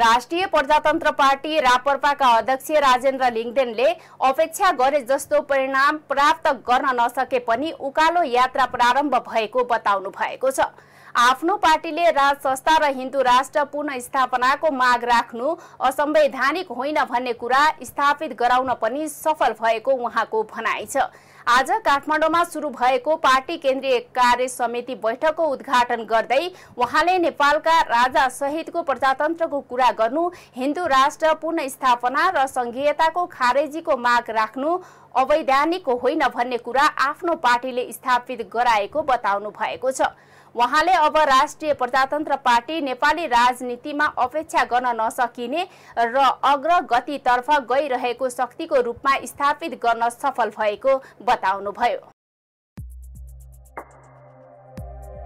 राष्ट्रिय प्रजातन्त्र पार्टी रापरपाका अध्यक्ष राजेन्द्र लिङदेनले अपेक्षा गरे जस्तो परिणाम प्राप्त गर्न नसके पनि उकालो यात्रा प्रारम्भ भएको बताउनु भएको छ आफ्नो पार्टीले राज संस्था र हिन्दू राष्ट्र स्थापनाको माग राख्नु असंवैधानिक होइन भन्ने कुरा स्थापित गराउन पनि सफल भएको उहाँको भनाइ छ आज काठमाडौँमा सुरु भएको पार्टी केन्द्रीय कार्य समिति बैठकको उद्घाटन गर्दै उहाँले नेपालका राजा सहितको प्रजातन्त्रको कुरा गर्नु हिन्दू राष्ट्र स्थापना र संघीयताको खारेजीको माग राख्नु अवैधानिक होइन भन्ने कुरा आफ्नो पार्टीले स्थापित गराएको बताउनु भएको छ उहाँले अब राष्ट्रिय प्रजातन्त्र पार्टी नेपाली राजनीतिमा अपेक्षा गर्न नसकिने र अग्रगतितर्फ गइरहेको शक्तिको रूपमा स्थापित गर्न सफल भएको बताउनुभयो